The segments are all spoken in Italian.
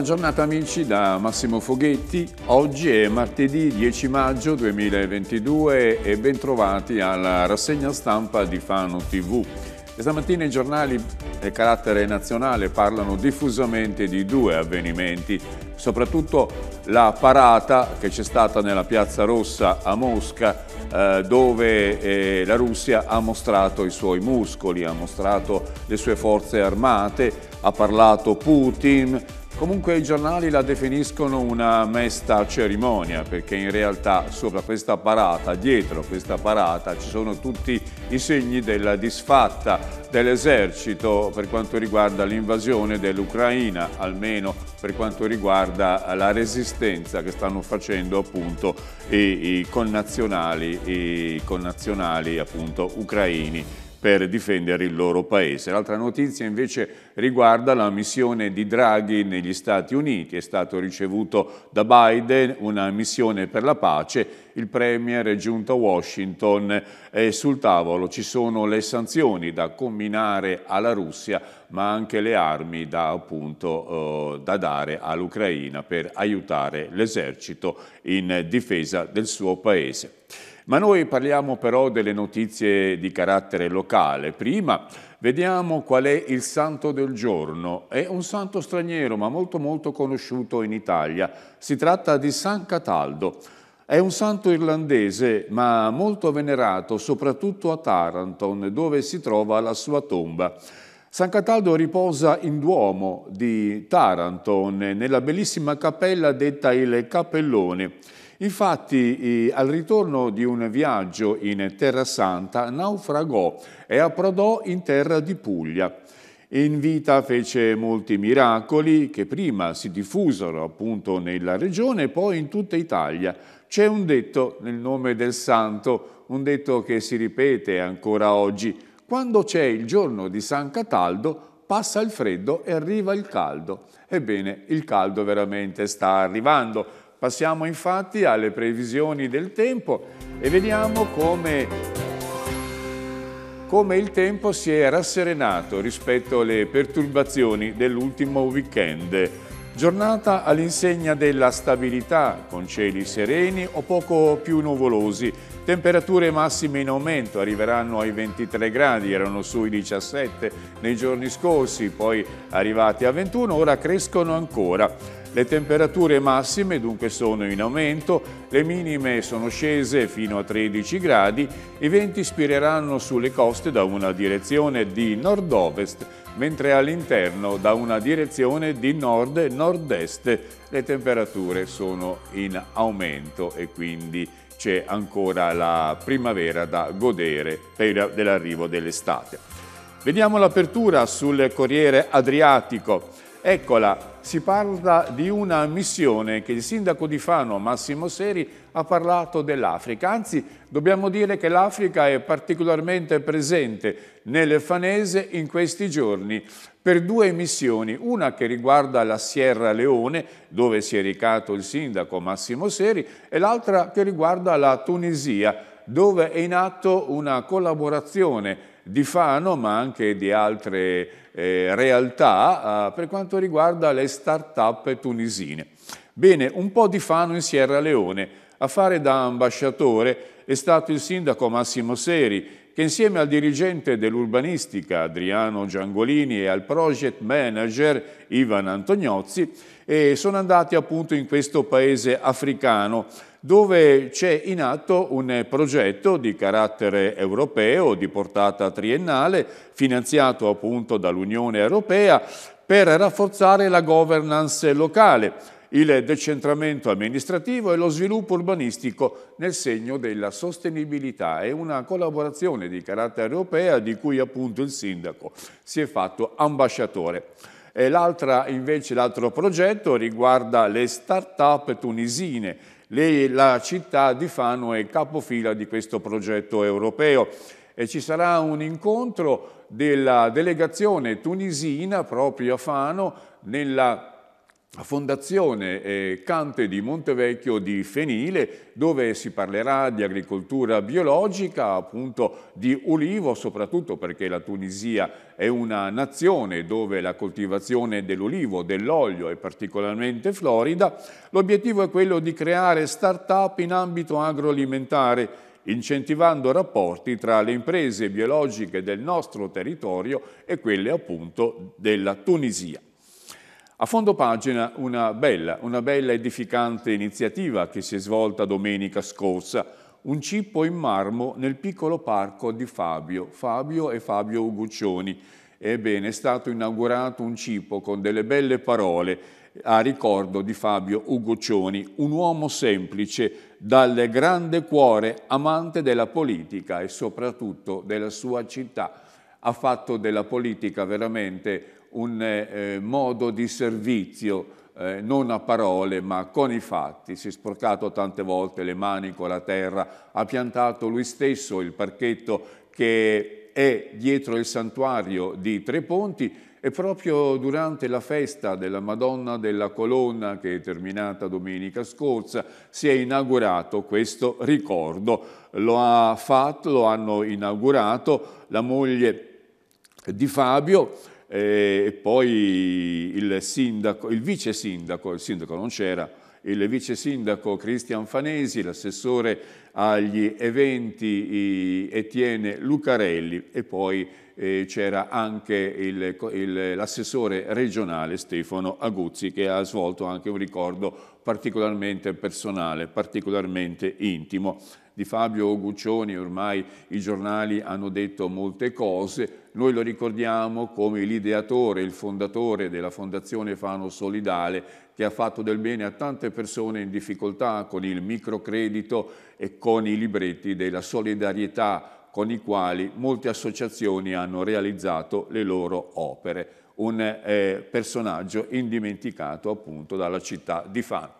Buona giornata amici da Massimo Foghetti, oggi è martedì 10 maggio 2022 e bentrovati alla rassegna stampa di Fano TV. E stamattina i giornali a carattere nazionale parlano diffusamente di due avvenimenti, soprattutto la parata che c'è stata nella Piazza Rossa a Mosca eh, dove eh, la Russia ha mostrato i suoi muscoli, ha mostrato le sue forze armate, ha parlato Putin, Comunque i giornali la definiscono una mesta cerimonia perché in realtà sopra questa parata, dietro questa parata ci sono tutti i segni della disfatta dell'esercito per quanto riguarda l'invasione dell'Ucraina, almeno per quanto riguarda la resistenza che stanno facendo appunto i, i, connazionali, i connazionali appunto, ucraini per difendere il loro paese. L'altra notizia invece riguarda la missione di Draghi negli Stati Uniti. È stato ricevuto da Biden una missione per la pace. Il Premier è giunto a Washington e sul tavolo ci sono le sanzioni da combinare alla Russia ma anche le armi da, appunto, eh, da dare all'Ucraina per aiutare l'esercito in difesa del suo paese. Ma noi parliamo però delle notizie di carattere locale. Prima vediamo qual è il santo del giorno. È un santo straniero ma molto molto conosciuto in Italia. Si tratta di San Cataldo. È un santo irlandese ma molto venerato soprattutto a Taranton dove si trova la sua tomba. San Cataldo riposa in Duomo di Taranton nella bellissima cappella detta il Cappellone. Infatti, eh, al ritorno di un viaggio in Terra Santa, naufragò e approdò in terra di Puglia. In vita fece molti miracoli che prima si diffusero appunto nella regione e poi in tutta Italia. C'è un detto nel nome del santo, un detto che si ripete ancora oggi. Quando c'è il giorno di San Cataldo, passa il freddo e arriva il caldo. Ebbene, il caldo veramente sta arrivando. Passiamo infatti alle previsioni del tempo e vediamo come, come il tempo si è rasserenato rispetto alle perturbazioni dell'ultimo weekend. Giornata all'insegna della stabilità, con cieli sereni o poco più nuvolosi. Temperature massime in aumento, arriveranno ai 23 gradi, erano sui 17 nei giorni scorsi, poi arrivati a 21, ora crescono ancora. Le temperature massime dunque sono in aumento, le minime sono scese fino a 13 gradi, i venti spireranno sulle coste da una direzione di nord-ovest, mentre all'interno da una direzione di nord-nord-est. Le temperature sono in aumento e quindi c'è ancora la primavera da godere per l'arrivo dell'estate. Vediamo l'apertura sul Corriere Adriatico. Eccola, si parla di una missione che il sindaco di Fano, Massimo Seri, ha parlato dell'Africa. Anzi, dobbiamo dire che l'Africa è particolarmente presente nel Fanese in questi giorni per due missioni. Una che riguarda la Sierra Leone, dove si è recato il sindaco Massimo Seri, e l'altra che riguarda la Tunisia, dove è in atto una collaborazione di Fano ma anche di altre eh, realtà eh, per quanto riguarda le start-up tunisine. Bene, un po' di fano in Sierra Leone. A fare da ambasciatore è stato il sindaco Massimo Seri, che insieme al dirigente dell'urbanistica Adriano Giangolini e al project manager Ivan Antoniozzi eh, sono andati appunto in questo paese africano dove c'è in atto un progetto di carattere europeo, di portata triennale, finanziato appunto dall'Unione Europea per rafforzare la governance locale il decentramento amministrativo e lo sviluppo urbanistico nel segno della sostenibilità. È una collaborazione di carattere europea di cui appunto il sindaco si è fatto ambasciatore. l'altro progetto riguarda le start-up tunisine. Le, la città di Fano è capofila di questo progetto europeo e ci sarà un incontro della delegazione tunisina proprio a Fano nella Fondazione eh, Cante di Montevecchio di Fenile dove si parlerà di agricoltura biologica, appunto di ulivo, soprattutto perché la Tunisia è una nazione dove la coltivazione dell'ulivo, dell'olio è particolarmente florida. L'obiettivo è quello di creare start-up in ambito agroalimentare incentivando rapporti tra le imprese biologiche del nostro territorio e quelle appunto della Tunisia. A fondo pagina una bella, una bella edificante iniziativa che si è svolta domenica scorsa, un cippo in marmo nel piccolo parco di Fabio, Fabio e Fabio Uguccioni. Ebbene, è stato inaugurato un cippo con delle belle parole a ricordo di Fabio Uguccioni, un uomo semplice, dal grande cuore, amante della politica e soprattutto della sua città. Ha fatto della politica veramente un eh, eh, modo di servizio eh, non a parole ma con i fatti, si è sporcato tante volte le mani con la terra, ha piantato lui stesso il parchetto che è dietro il santuario di Tre Ponti e proprio durante la festa della Madonna della Colonna, che è terminata domenica scorsa, si è inaugurato questo ricordo. Lo ha fatto, lo hanno inaugurato la moglie di Fabio, eh, e poi il, sindaco, il vice sindaco, il sindaco non c'era, il vice sindaco Cristian Fanesi, l'assessore agli eventi Etienne Lucarelli e poi eh, c'era anche l'assessore regionale Stefano Aguzzi che ha svolto anche un ricordo particolarmente personale, particolarmente intimo di Fabio Guccioni ormai i giornali hanno detto molte cose, noi lo ricordiamo come l'ideatore, il fondatore della Fondazione Fano Solidale che ha fatto del bene a tante persone in difficoltà con il microcredito e con i libretti della solidarietà con i quali molte associazioni hanno realizzato le loro opere. Un eh, personaggio indimenticato appunto dalla città di Fano.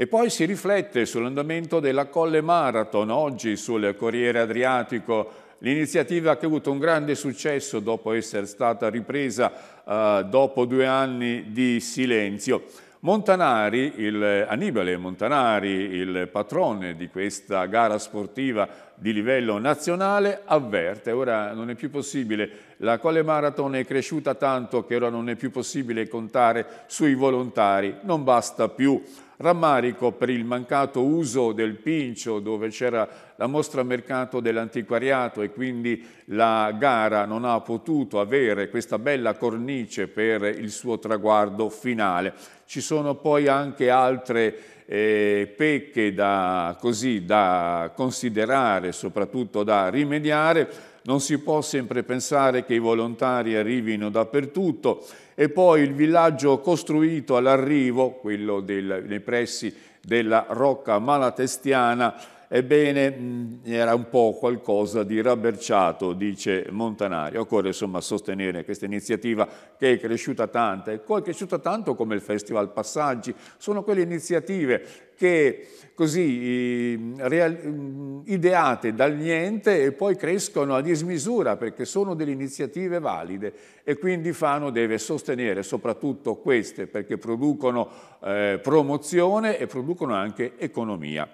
E poi si riflette sull'andamento della Colle Marathon, oggi sul Corriere Adriatico, l'iniziativa che ha avuto un grande successo dopo essere stata ripresa eh, dopo due anni di silenzio. Montanari, il, Annibale Montanari, il patrone di questa gara sportiva di livello nazionale, avverte, ora non è più possibile, la Colle Marathon è cresciuta tanto che ora non è più possibile contare sui volontari, non basta più Rammarico per il mancato uso del Pincio dove c'era la mostra mercato dell'antiquariato e quindi la gara non ha potuto avere questa bella cornice per il suo traguardo finale. Ci sono poi anche altre eh, pecche da, così, da considerare, soprattutto da rimediare non si può sempre pensare che i volontari arrivino dappertutto e poi il villaggio costruito all'arrivo, quello del, nei pressi della Rocca Malatestiana, Ebbene, mm, era un po' qualcosa di rabberciato, dice Montanari. Occorre insomma sostenere questa iniziativa che è cresciuta tanto, e poi è cresciuta tanto come il Festival Passaggi. Sono quelle iniziative che così mm, ideate dal niente e poi crescono a dismisura perché sono delle iniziative valide e quindi Fano deve sostenere soprattutto queste perché producono eh, promozione e producono anche economia.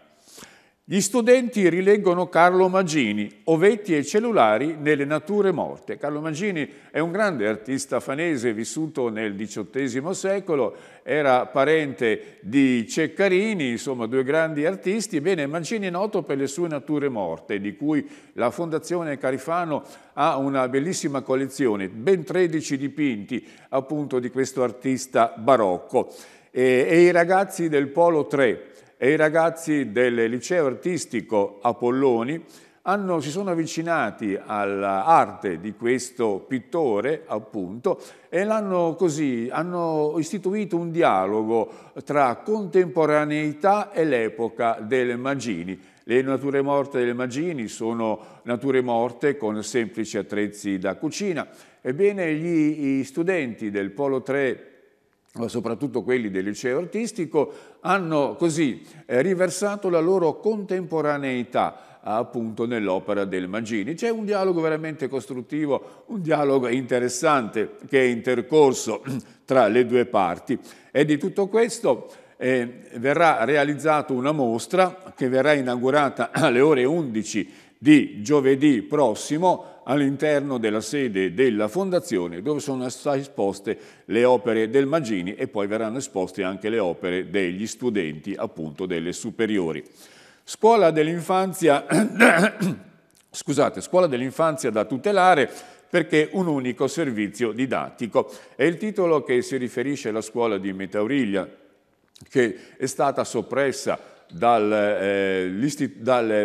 Gli studenti rileggono Carlo Magini, Ovetti e cellulari nelle nature morte. Carlo Magini è un grande artista fanese vissuto nel XVIII secolo, era parente di Ceccarini, insomma due grandi artisti. Bene, Magini è noto per le sue nature morte, di cui la Fondazione Carifano ha una bellissima collezione, ben 13 dipinti appunto di questo artista barocco. E, e i ragazzi del Polo 3 e i ragazzi del liceo artistico Apolloni hanno, si sono avvicinati all'arte di questo pittore, appunto, e l'hanno così, hanno istituito un dialogo tra contemporaneità e l'epoca del Magini. Le nature morte del Magini sono nature morte con semplici attrezzi da cucina. Ebbene, gli studenti del Polo 3 soprattutto quelli del liceo artistico, hanno così eh, riversato la loro contemporaneità appunto nell'opera del Mangini. C'è un dialogo veramente costruttivo, un dialogo interessante che è intercorso tra le due parti e di tutto questo eh, verrà realizzata una mostra che verrà inaugurata alle ore 11 di giovedì prossimo all'interno della sede della Fondazione dove sono state esposte le opere del Magini e poi verranno esposte anche le opere degli studenti appunto delle superiori. Scuola dell'infanzia dell da tutelare perché un unico servizio didattico. È il titolo che si riferisce alla scuola di Metauriglia, che è stata soppressa dall'ufficio dal, eh,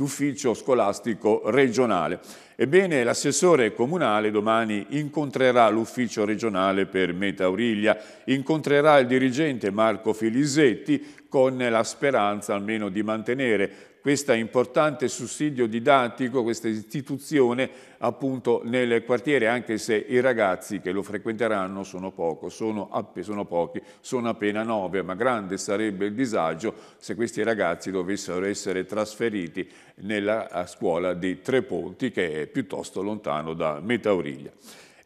ehm, scolastico regionale. Ebbene, l'assessore comunale domani incontrerà l'ufficio regionale per Meta Aurilia, incontrerà il dirigente Marco Filisetti con la speranza almeno di mantenere questo importante sussidio didattico, questa istituzione appunto nel quartiere, anche se i ragazzi che lo frequenteranno sono, poco, sono, sono pochi, sono appena nove, ma grande sarebbe il disagio se questi ragazzi dovessero essere trasferiti nella scuola di Tre Ponti, che è piuttosto lontano da Metauriglia.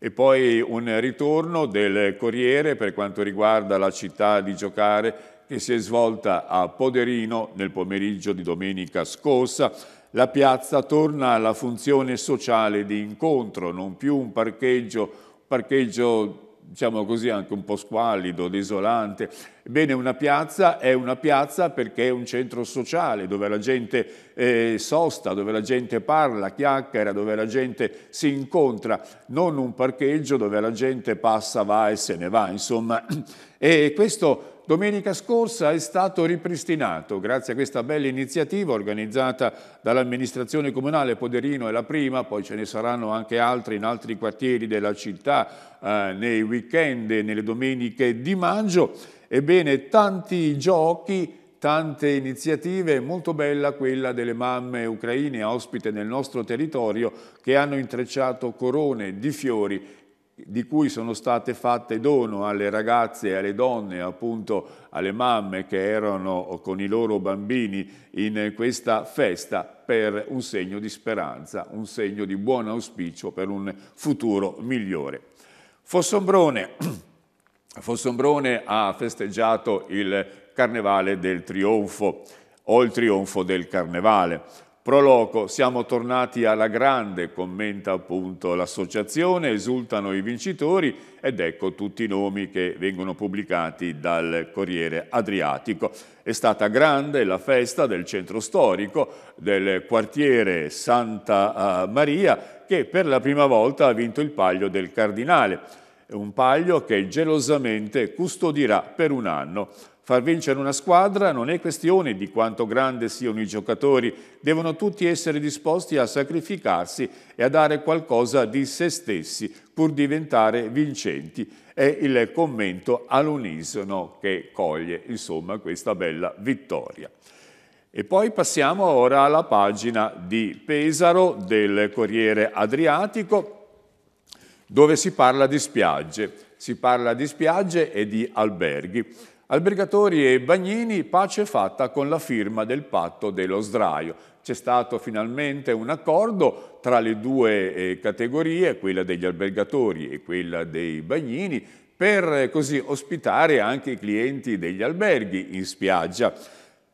E poi un ritorno del Corriere per quanto riguarda la città di giocare che si è svolta a Poderino nel pomeriggio di domenica scorsa, la piazza torna alla funzione sociale di incontro, non più un parcheggio, parcheggio diciamo così, anche un po' squallido, desolante. Bene, una piazza è una piazza perché è un centro sociale dove la gente eh, sosta, dove la gente parla, chiacchiera, dove la gente si incontra, non un parcheggio dove la gente passa, va e se ne va, insomma. E questo domenica scorsa è stato ripristinato grazie a questa bella iniziativa organizzata dall'amministrazione comunale Poderino è la prima, poi ce ne saranno anche altri in altri quartieri della città eh, nei weekend e nelle domeniche di maggio. Ebbene, tanti giochi tante iniziative, molto bella quella delle mamme ucraine ospite nel nostro territorio che hanno intrecciato corone di fiori di cui sono state fatte dono alle ragazze e alle donne, appunto alle mamme che erano con i loro bambini in questa festa per un segno di speranza, un segno di buon auspicio per un futuro migliore. Fossombrone, Fossombrone ha festeggiato il Carnevale del Trionfo o il Trionfo del Carnevale. Proloco, siamo tornati alla grande, commenta appunto l'associazione, esultano i vincitori ed ecco tutti i nomi che vengono pubblicati dal Corriere Adriatico. È stata grande la festa del centro storico del quartiere Santa eh, Maria che per la prima volta ha vinto il paglio del Cardinale, un paglio che gelosamente custodirà per un anno. Far vincere una squadra non è questione di quanto grande siano i giocatori, devono tutti essere disposti a sacrificarsi e a dare qualcosa di se stessi pur diventare vincenti. È il commento all'unisono che coglie insomma, questa bella vittoria. E poi passiamo ora alla pagina di Pesaro del Corriere Adriatico dove si parla di spiagge. Si parla di spiagge e di alberghi. Albergatori e bagnini, pace fatta con la firma del patto dello sdraio. C'è stato finalmente un accordo tra le due eh, categorie, quella degli albergatori e quella dei bagnini, per eh, così ospitare anche i clienti degli alberghi in spiaggia.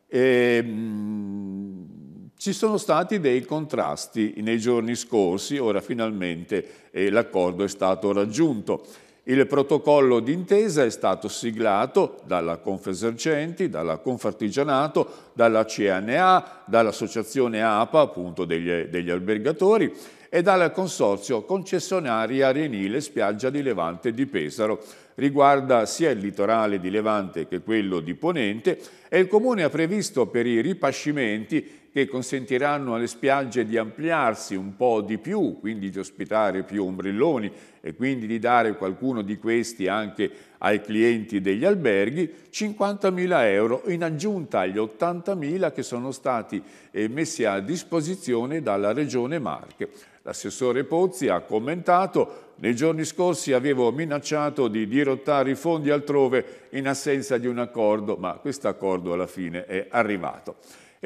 E, ehm, ci sono stati dei contrasti nei giorni scorsi, ora finalmente eh, l'accordo è stato raggiunto. Il protocollo d'intesa è stato siglato dalla Confesercenti, dalla Confartigianato, dalla CNA, dall'associazione APA, appunto degli, degli albergatori, e dal consorzio concessionaria Rienile Spiaggia di Levante di Pesaro. Riguarda sia il litorale di Levante che quello di Ponente e il Comune ha previsto per i ripascimenti che consentiranno alle spiagge di ampliarsi un po' di più, quindi di ospitare più ombrelloni e quindi di dare qualcuno di questi anche ai clienti degli alberghi, 50.000 euro in aggiunta agli 80.000 che sono stati eh, messi a disposizione dalla Regione Marche. L'assessore Pozzi ha commentato «Nei giorni scorsi avevo minacciato di dirottare i fondi altrove in assenza di un accordo, ma questo accordo alla fine è arrivato».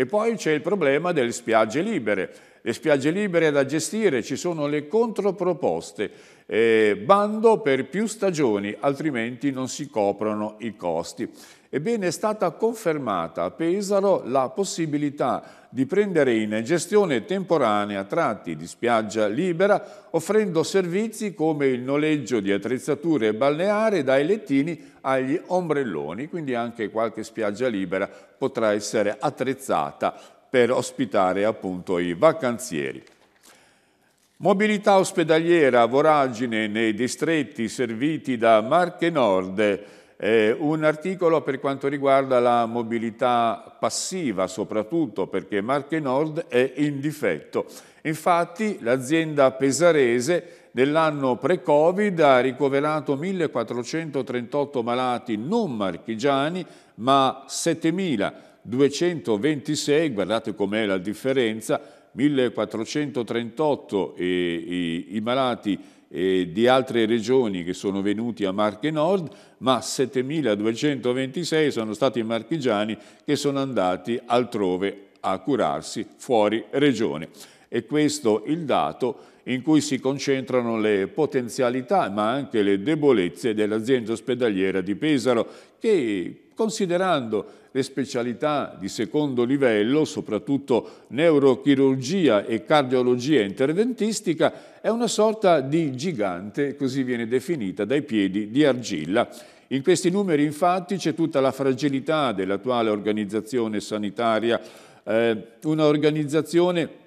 E poi c'è il problema delle spiagge libere. Le spiagge libere da gestire, ci sono le controproposte, eh, bando per più stagioni, altrimenti non si coprono i costi. Ebbene è stata confermata a Pesaro la possibilità di prendere in gestione temporanea tratti di spiaggia libera offrendo servizi come il noleggio di attrezzature balneare dai lettini agli ombrelloni, quindi anche qualche spiaggia libera potrà essere attrezzata per ospitare appunto i vacanzieri. Mobilità ospedaliera, voragine nei distretti serviti da Marche Nord, eh, un articolo per quanto riguarda la mobilità passiva, soprattutto perché Marche Nord è in difetto. Infatti l'azienda pesarese nell'anno pre-Covid ha ricoverato 1.438 malati non marchigiani, ma 7.226, guardate com'è la differenza, 1.438 i, eh, i, i malati e di altre regioni che sono venuti a Marche Nord, ma 7.226 sono stati marchigiani che sono andati altrove a curarsi fuori regione. E questo il dato in cui si concentrano le potenzialità ma anche le debolezze dell'azienda ospedaliera di Pesaro che considerando le specialità di secondo livello, soprattutto neurochirurgia e cardiologia interventistica, è una sorta di gigante, così viene definita, dai piedi di argilla. In questi numeri infatti c'è tutta la fragilità dell'attuale organizzazione sanitaria, eh, una organizzazione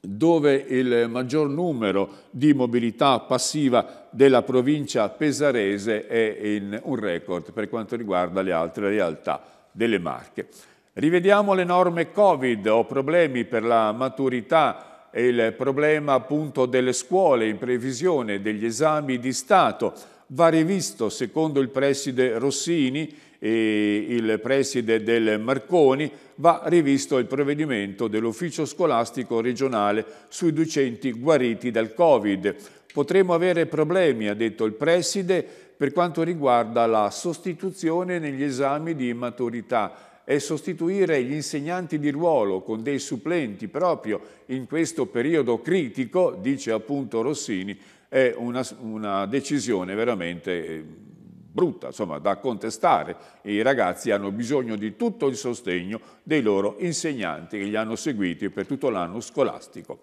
dove il maggior numero di mobilità passiva della provincia pesarese è in un record per quanto riguarda le altre realtà delle Marche. Rivediamo le norme Covid, o problemi per la maturità e il problema appunto delle scuole in previsione degli esami di Stato. Va rivisto, secondo il preside Rossini, il preside del Marconi, va rivisto il provvedimento dell'ufficio scolastico regionale sui docenti guariti dal Covid. Potremmo avere problemi, ha detto il preside, per quanto riguarda la sostituzione negli esami di maturità e sostituire gli insegnanti di ruolo con dei supplenti proprio in questo periodo critico, dice appunto Rossini, è una, una decisione veramente eh, brutta, insomma, da contestare. I ragazzi hanno bisogno di tutto il sostegno dei loro insegnanti che li hanno seguiti per tutto l'anno scolastico.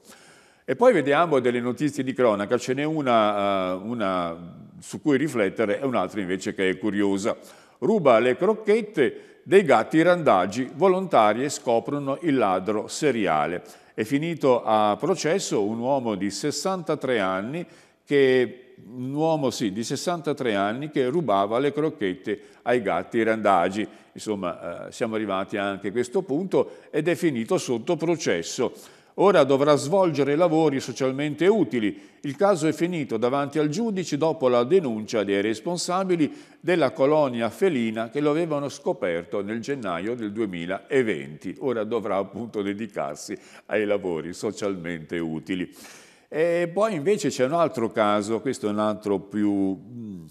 E poi vediamo delle notizie di cronaca, ce n'è una, eh, una su cui riflettere e un'altra invece che è curiosa. Ruba le crocchette dei gatti randagi, volontarie scoprono il ladro seriale. È finito a processo un uomo di 63 anni che un uomo sì, di 63 anni che rubava le crocchette ai gatti randagi. Insomma, eh, siamo arrivati anche a questo punto ed è finito sotto processo. Ora dovrà svolgere lavori socialmente utili. Il caso è finito davanti al giudice dopo la denuncia dei responsabili della colonia felina che lo avevano scoperto nel gennaio del 2020. Ora dovrà appunto dedicarsi ai lavori socialmente utili. E poi invece c'è un altro caso, questo è un altro più, mm,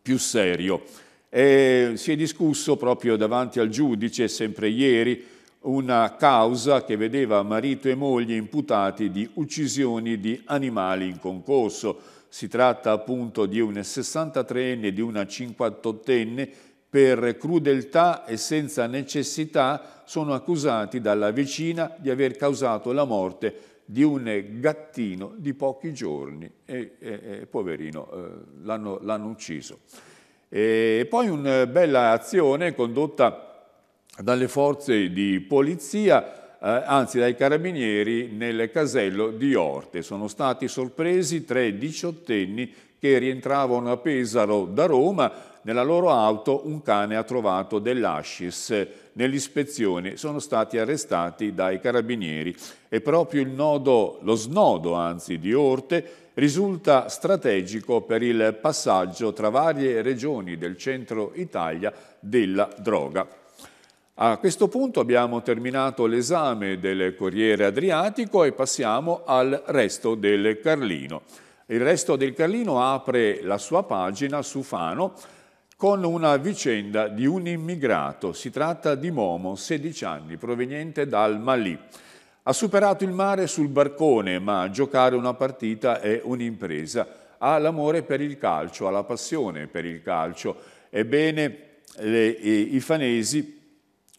più serio. E si è discusso proprio davanti al giudice, sempre ieri, una causa che vedeva marito e moglie imputati di uccisioni di animali in concorso. Si tratta appunto di un 63enne e di una 58enne per crudeltà e senza necessità sono accusati dalla vicina di aver causato la morte di un gattino di pochi giorni e, e, e poverino eh, l'hanno ucciso. E poi una eh, bella azione condotta dalle forze di polizia, eh, anzi dai carabinieri, nel casello di Orte. Sono stati sorpresi tre diciottenni che rientravano a Pesaro da Roma, nella loro auto un cane ha trovato dell'ascis. Nell'ispezione sono stati arrestati dai carabinieri e proprio nodo, lo snodo anzi di Orte risulta strategico per il passaggio tra varie regioni del centro Italia della droga. A questo punto abbiamo terminato l'esame del Corriere Adriatico e passiamo al resto del Carlino. Il resto del Carlino apre la sua pagina su Fano con una vicenda di un immigrato. Si tratta di Momo, 16 anni, proveniente dal Malì. Ha superato il mare sul barcone, ma giocare una partita è un'impresa. Ha l'amore per il calcio, ha la passione per il calcio. Ebbene, le, i fanesi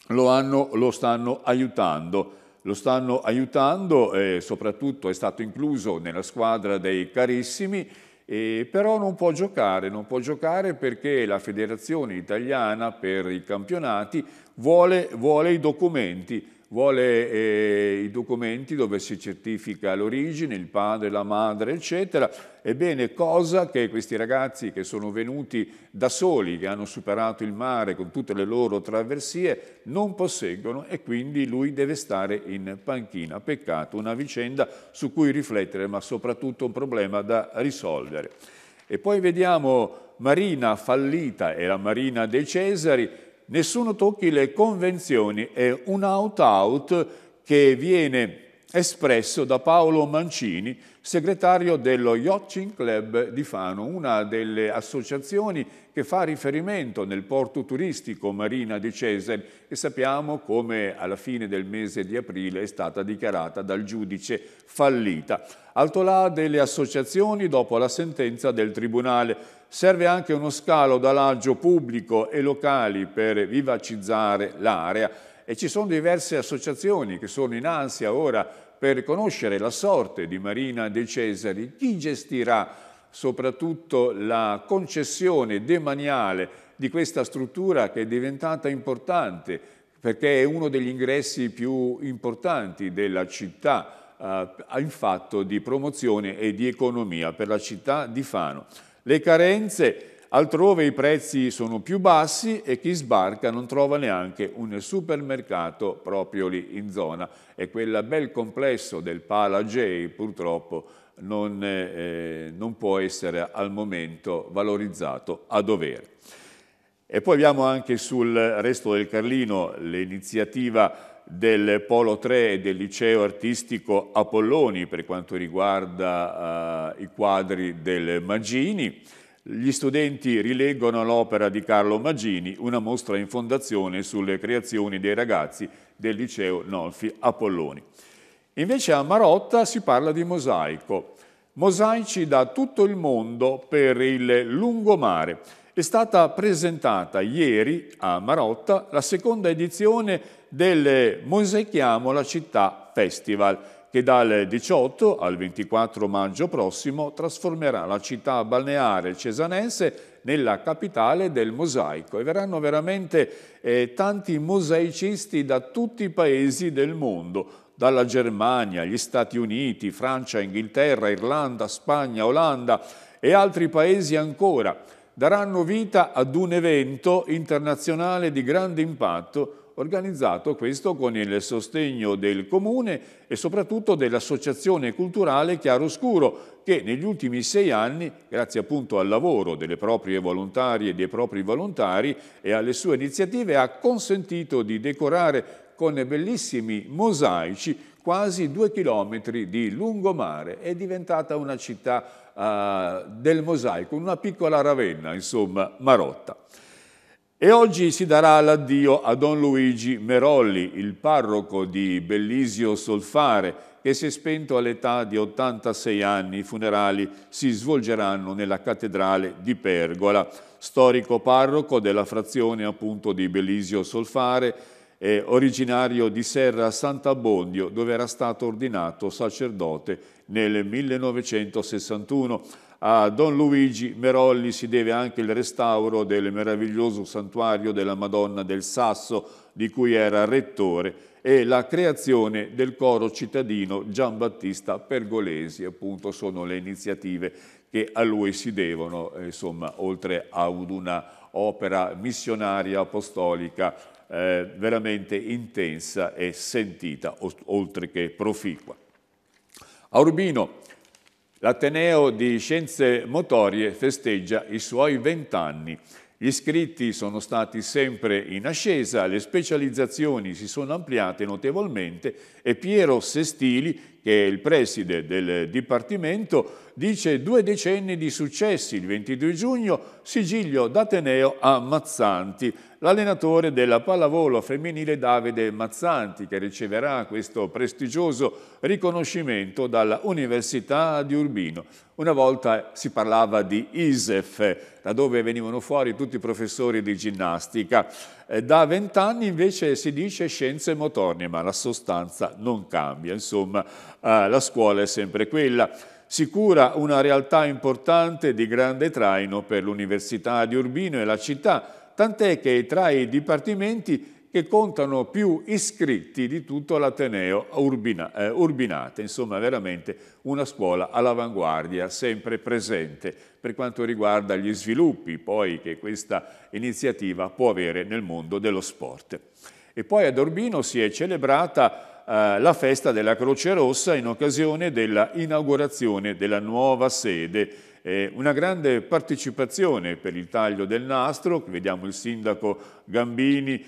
lo, hanno, lo stanno aiutando lo stanno aiutando, eh, soprattutto è stato incluso nella squadra dei carissimi, eh, però non può giocare, non può giocare perché la federazione italiana per i campionati vuole, vuole i documenti, vuole eh, i documenti dove si certifica l'origine, il padre, la madre, eccetera. Ebbene, cosa che questi ragazzi che sono venuti da soli, che hanno superato il mare con tutte le loro traversie, non posseggono e quindi lui deve stare in panchina. Peccato, una vicenda su cui riflettere, ma soprattutto un problema da risolvere. E poi vediamo Marina fallita e la Marina dei Cesari, nessuno tocchi le convenzioni, è un out-out che viene espresso da Paolo Mancini, segretario dello Yachting Club di Fano, una delle associazioni che fa riferimento nel porto turistico Marina di Cesare e sappiamo come alla fine del mese di aprile è stata dichiarata dal giudice fallita. Altolà delle associazioni dopo la sentenza del Tribunale serve anche uno scalo d'alaggio pubblico e locali per vivacizzare l'area e ci sono diverse associazioni che sono in ansia ora per conoscere la sorte di Marina De Cesari, chi gestirà soprattutto la concessione demaniale di questa struttura che è diventata importante perché è uno degli ingressi più importanti della città eh, in fatto di promozione e di economia per la città di Fano le carenze, altrove i prezzi sono più bassi e chi sbarca non trova neanche un supermercato proprio lì in zona e quel bel complesso del Pala J purtroppo non, eh, eh non può essere al momento valorizzato a dovere. E poi abbiamo anche sul resto del Carlino l'iniziativa del Polo 3 del Liceo Artistico Apolloni per quanto riguarda eh, i quadri del Magini. Gli studenti rileggono l'opera di Carlo Magini, una mostra in fondazione sulle creazioni dei ragazzi del Liceo Nolfi Apolloni. Invece a Marotta si parla di mosaico. Mosaici da tutto il mondo per il lungomare è stata presentata ieri a Marotta la seconda edizione del Monsechiamo la città festival che dal 18 al 24 maggio prossimo trasformerà la città balneare cesanense nella capitale del mosaico e verranno veramente eh, tanti mosaicisti da tutti i paesi del mondo, dalla Germania, gli Stati Uniti, Francia, Inghilterra, Irlanda, Spagna, Olanda e altri paesi ancora daranno vita ad un evento internazionale di grande impatto organizzato questo con il sostegno del Comune e soprattutto dell'Associazione Culturale Chiaroscuro, che negli ultimi sei anni, grazie appunto al lavoro delle proprie volontarie e dei propri volontari e alle sue iniziative, ha consentito di decorare con bellissimi mosaici quasi due chilometri di lungomare. È diventata una città uh, del mosaico, una piccola Ravenna, insomma, marotta. E oggi si darà l'addio a Don Luigi Merolli, il parroco di Bellisio Solfare, che si è spento all'età di 86 anni. I funerali si svolgeranno nella cattedrale di Pergola. Storico parroco della frazione appunto di Bellisio Solfare, eh, originario di Serra Sant'Abbondio, dove era stato ordinato sacerdote nel 1961. A Don Luigi Merolli si deve anche il restauro del meraviglioso santuario della Madonna del Sasso, di cui era rettore, e la creazione del coro cittadino Giambattista Pergolesi, appunto sono le iniziative che a lui si devono, insomma, oltre ad una opera missionaria apostolica eh, veramente intensa e sentita, oltre che proficua. A Urbino l'Ateneo di Scienze Motorie festeggia i suoi vent'anni. Gli iscritti sono stati sempre in ascesa, le specializzazioni si sono ampliate notevolmente e Piero Sestili, che è il preside del Dipartimento, dice due decenni di successi. Il 22 giugno sigillo d'Ateneo a Mazzanti, l'allenatore della pallavolo femminile Davide Mazzanti che riceverà questo prestigioso riconoscimento dalla Università di Urbino. Una volta si parlava di ISEF, da dove venivano fuori tutti i professori di ginnastica. Eh, da vent'anni invece si dice scienze motorie, ma la sostanza non cambia, insomma eh, la scuola è sempre quella sicura una realtà importante di grande traino per l'Università di Urbino e la città, tant'è che è tra i dipartimenti che contano più iscritti di tutto l'Ateneo Urbina, eh, Urbinate, insomma veramente una scuola all'avanguardia, sempre presente per quanto riguarda gli sviluppi poi che questa iniziativa può avere nel mondo dello sport. E poi ad Urbino si è celebrata eh, la festa della Croce Rossa in occasione dell'inaugurazione della nuova sede. una grande partecipazione per il taglio del nastro, vediamo il sindaco Gambini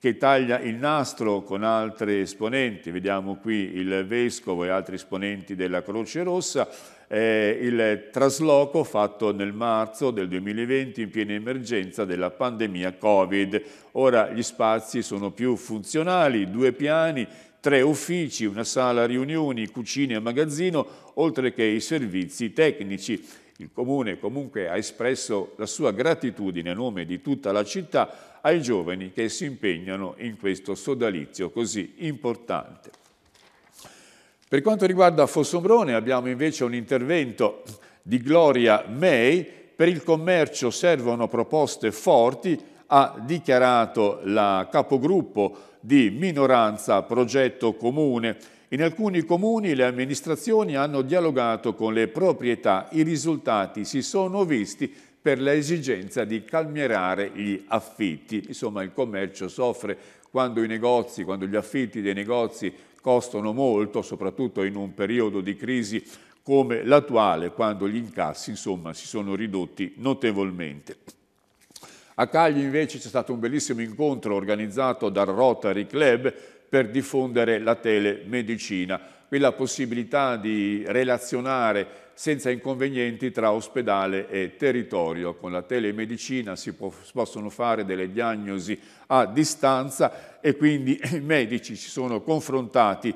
che taglia il nastro con altri esponenti, vediamo qui il vescovo e altri esponenti della Croce Rossa, il trasloco fatto nel marzo del 2020 in piena emergenza della pandemia Covid. Ora gli spazi sono più funzionali, due piani, tre uffici, una sala riunioni, cucine e magazzino, oltre che i servizi tecnici. Il comune comunque ha espresso la sua gratitudine a nome di tutta la città ai giovani che si impegnano in questo sodalizio così importante. Per quanto riguarda Fossombrone abbiamo invece un intervento di Gloria May, per il commercio servono proposte forti, ha dichiarato la capogruppo di minoranza progetto comune. In alcuni comuni le amministrazioni hanno dialogato con le proprietà, i risultati si sono visti per l'esigenza di calmierare gli affitti. Insomma il commercio soffre quando i negozi, quando gli affitti dei negozi costano molto, soprattutto in un periodo di crisi come l'attuale, quando gli incassi insomma, si sono ridotti notevolmente. A Cagli invece c'è stato un bellissimo incontro organizzato dal Rotary Club per diffondere la telemedicina, quella possibilità di relazionare senza inconvenienti tra ospedale e territorio. Con la telemedicina si, può, si possono fare delle diagnosi a distanza e quindi i medici si sono confrontati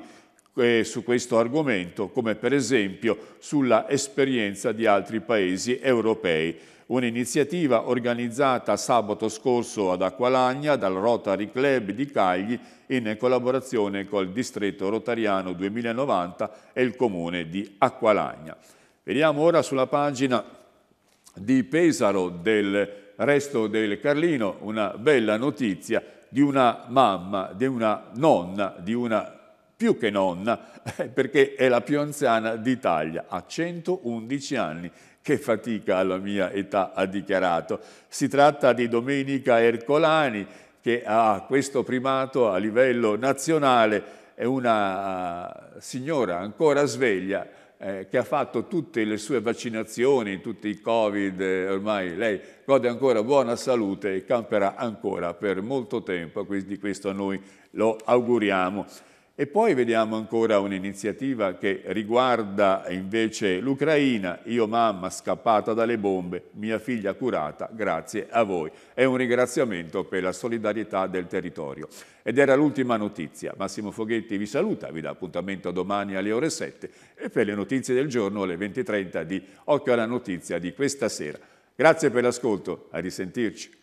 eh, su questo argomento, come per esempio sulla esperienza di altri paesi europei un'iniziativa organizzata sabato scorso ad Acqualagna dal Rotary Club di Cagli in collaborazione col Distretto Rotariano 2090 e il Comune di Acqualagna. Vediamo ora sulla pagina di Pesaro del resto del Carlino una bella notizia di una mamma, di una nonna, di una più che nonna, perché è la più anziana d'Italia, ha 111 anni che fatica alla mia età ha dichiarato. Si tratta di Domenica Ercolani che ha questo primato a livello nazionale, è una ah, signora ancora sveglia eh, che ha fatto tutte le sue vaccinazioni, tutti i Covid, eh, ormai lei gode ancora buona salute e camperà ancora per molto tempo, quindi questo noi lo auguriamo. E poi vediamo ancora un'iniziativa che riguarda invece l'Ucraina, io mamma scappata dalle bombe, mia figlia curata, grazie a voi. È un ringraziamento per la solidarietà del territorio. Ed era l'ultima notizia. Massimo Foghetti vi saluta, vi dà appuntamento domani alle ore 7 e per le notizie del giorno alle 20.30 di Occhio alla notizia di questa sera. Grazie per l'ascolto, a risentirci.